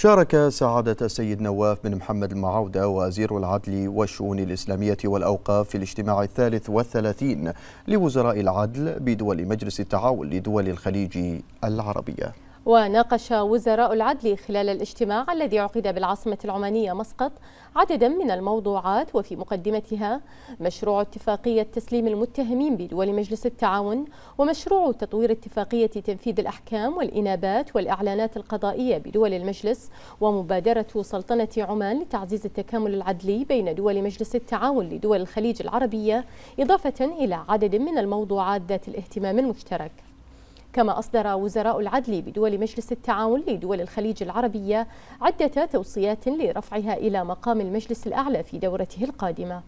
شارك سعادة السيد نواف بن محمد المعودة وزير العدل والشؤون الإسلامية والأوقاف في الاجتماع الثالث والثلاثين لوزراء العدل بدول مجلس التعاون لدول الخليج العربية وناقش وزراء العدل خلال الاجتماع الذي عقد بالعاصمة العمانية مسقط عددا من الموضوعات وفي مقدمتها مشروع اتفاقية تسليم المتهمين بدول مجلس التعاون ومشروع تطوير اتفاقية تنفيذ الأحكام والإنابات والإعلانات القضائية بدول المجلس ومبادرة سلطنة عمان لتعزيز التكامل العدلي بين دول مجلس التعاون لدول الخليج العربية إضافة إلى عدد من الموضوعات ذات الاهتمام المشترك كما أصدر وزراء العدل بدول مجلس التعاون لدول الخليج العربية عدة توصيات لرفعها إلى مقام المجلس الأعلى في دورته القادمة